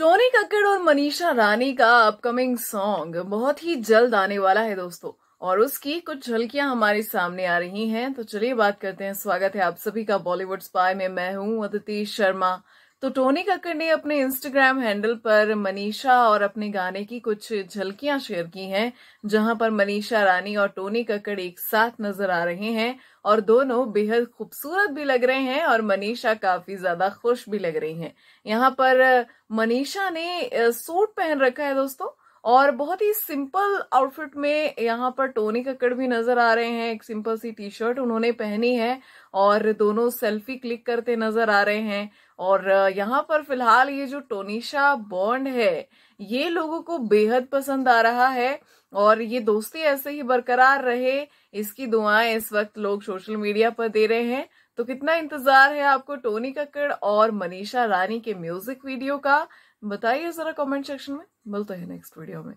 Tony Kakkar और मनीषा रानी का upcoming song बहुत ही जल्द आने वाला है दोस्तों और उसकी कुछ झलकियां हमारे सामने आ रही हैं तो चलिए बात करते हैं स्वागत है आप सभी का बॉलीवुड स्पाई में मैं हूं अदिति शर्मा तो टोनी कक्कड़ ने अपने इंस्टाग्राम हैंडल पर मनीषा और अपने गाने की कुछ झलकियां शेयर की हैं जहां पर मनीषा रानी और टोनी कक्कड़ एक साथ नजर आ रहे हैं और दोनों बेहद खूबसूरत भी लग रहे हैं और मनीषा काफी ज्यादा खुश भी लग रही हैं यहाँ पर मनीषा ने सूट पहन रखा है दोस्तों और बहुत ही सिंपल आउटफिट में यहाँ पर टोनी कक्कड़ भी नजर आ रहे हैं एक सिंपल सी टी शर्ट उन्होंने पहनी है और दोनों सेल्फी क्लिक करते नजर आ रहे हैं और यहाँ पर फिलहाल ये जो टोनीशा बॉन्ड है ये लोगों को बेहद पसंद आ रहा है और ये दोस्ती ऐसे ही बरकरार रहे इसकी दुआएं इस वक्त लोग सोशल मीडिया पर दे रहे हैं तो कितना इंतजार है आपको टोनी कक्कड़ और मनीषा रानी के म्यूजिक वीडियो का बताइए जरा कमेंट सेक्शन में मिलते हैं नेक्स्ट वीडियो में